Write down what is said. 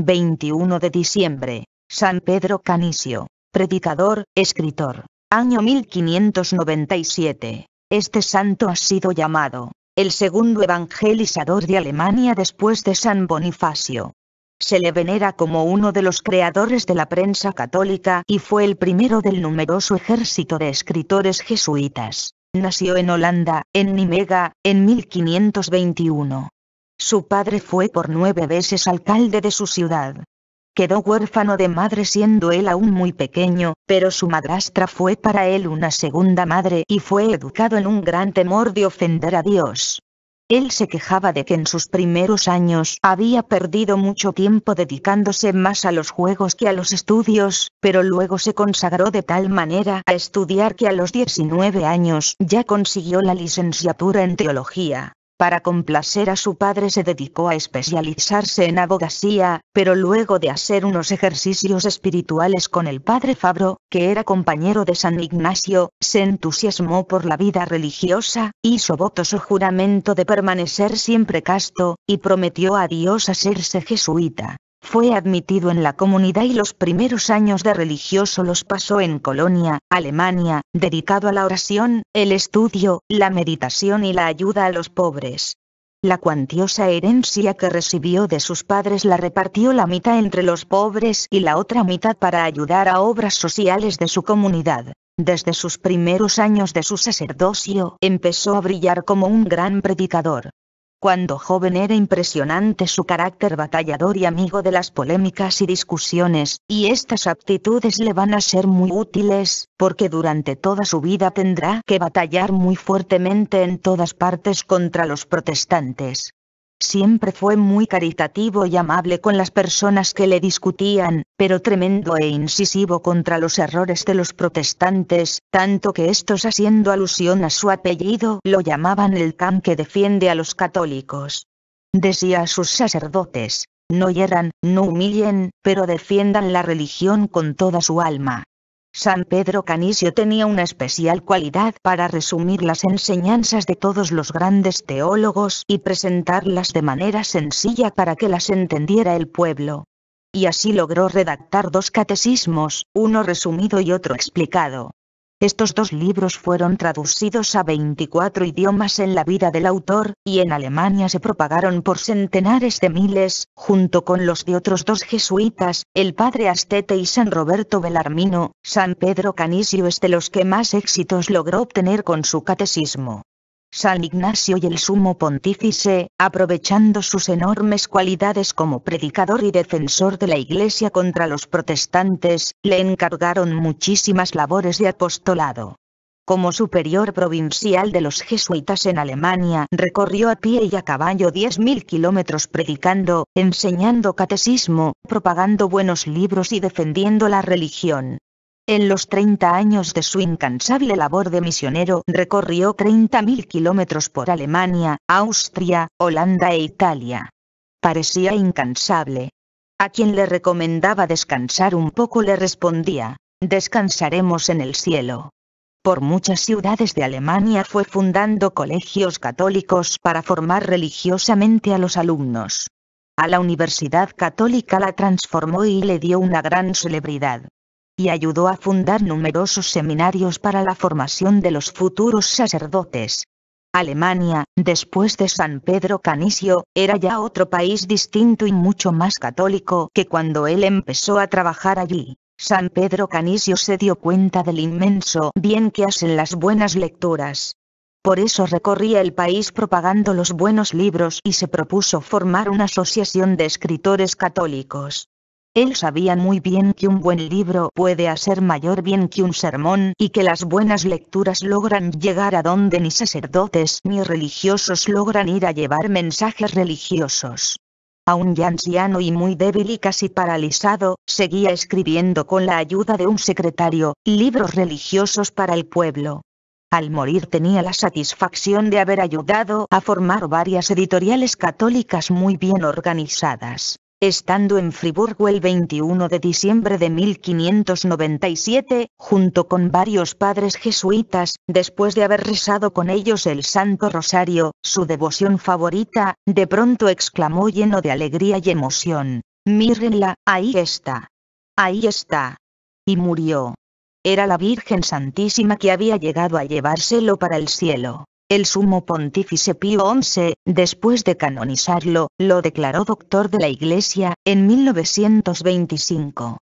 21 de diciembre, San Pedro Canisio, predicador, escritor, año 1597. Este santo ha sido llamado, el segundo evangelizador de Alemania después de San Bonifacio. Se le venera como uno de los creadores de la prensa católica y fue el primero del numeroso ejército de escritores jesuitas. Nació en Holanda, en Nimega, en 1521. Su padre fue por nueve veces alcalde de su ciudad. Quedó huérfano de madre siendo él aún muy pequeño, pero su madrastra fue para él una segunda madre y fue educado en un gran temor de ofender a Dios. Él se quejaba de que en sus primeros años había perdido mucho tiempo dedicándose más a los juegos que a los estudios, pero luego se consagró de tal manera a estudiar que a los 19 años ya consiguió la licenciatura en teología. Para complacer a su padre se dedicó a especializarse en abogacía, pero luego de hacer unos ejercicios espirituales con el padre Fabro, que era compañero de San Ignacio, se entusiasmó por la vida religiosa, hizo voto su juramento de permanecer siempre casto, y prometió a Dios hacerse jesuita. Fue admitido en la comunidad y los primeros años de religioso los pasó en Colonia, Alemania, dedicado a la oración, el estudio, la meditación y la ayuda a los pobres. La cuantiosa herencia que recibió de sus padres la repartió la mitad entre los pobres y la otra mitad para ayudar a obras sociales de su comunidad. Desde sus primeros años de su sacerdocio empezó a brillar como un gran predicador. Cuando joven era impresionante su carácter batallador y amigo de las polémicas y discusiones, y estas aptitudes le van a ser muy útiles, porque durante toda su vida tendrá que batallar muy fuertemente en todas partes contra los protestantes. Siempre fue muy caritativo y amable con las personas que le discutían, pero tremendo e incisivo contra los errores de los protestantes, tanto que estos haciendo alusión a su apellido lo llamaban el can que defiende a los católicos. Decía a sus sacerdotes, no hieran, no humillen, pero defiendan la religión con toda su alma. San Pedro Canisio tenía una especial cualidad para resumir las enseñanzas de todos los grandes teólogos y presentarlas de manera sencilla para que las entendiera el pueblo. Y así logró redactar dos catecismos, uno resumido y otro explicado. Estos dos libros fueron traducidos a 24 idiomas en la vida del autor, y en Alemania se propagaron por centenares de miles, junto con los de otros dos jesuitas, el padre Astete y San Roberto Belarmino, San Pedro Canisio es de los que más éxitos logró obtener con su catecismo. San Ignacio y el sumo pontífice, aprovechando sus enormes cualidades como predicador y defensor de la Iglesia contra los protestantes, le encargaron muchísimas labores de apostolado. Como superior provincial de los jesuitas en Alemania, recorrió a pie y a caballo 10.000 kilómetros predicando, enseñando catecismo, propagando buenos libros y defendiendo la religión. En los 30 años de su incansable labor de misionero, recorrió 30.000 kilómetros por Alemania, Austria, Holanda e Italia. Parecía incansable. A quien le recomendaba descansar un poco le respondía, descansaremos en el cielo. Por muchas ciudades de Alemania fue fundando colegios católicos para formar religiosamente a los alumnos. A la Universidad Católica la transformó y le dio una gran celebridad y ayudó a fundar numerosos seminarios para la formación de los futuros sacerdotes. Alemania, después de San Pedro Canisio, era ya otro país distinto y mucho más católico que cuando él empezó a trabajar allí. San Pedro Canisio se dio cuenta del inmenso bien que hacen las buenas lecturas. Por eso recorría el país propagando los buenos libros y se propuso formar una asociación de escritores católicos. Él sabía muy bien que un buen libro puede hacer mayor bien que un sermón y que las buenas lecturas logran llegar a donde ni sacerdotes ni religiosos logran ir a llevar mensajes religiosos. Aún ya anciano y muy débil y casi paralizado, seguía escribiendo con la ayuda de un secretario, libros religiosos para el pueblo. Al morir tenía la satisfacción de haber ayudado a formar varias editoriales católicas muy bien organizadas estando en Friburgo el 21 de diciembre de 1597, junto con varios padres jesuitas, después de haber rezado con ellos el Santo Rosario, su devoción favorita, de pronto exclamó lleno de alegría y emoción, «Mírenla, ahí está. Ahí está». Y murió. Era la Virgen Santísima que había llegado a llevárselo para el cielo. El sumo pontífice Pío XI, después de canonizarlo, lo declaró doctor de la Iglesia, en 1925.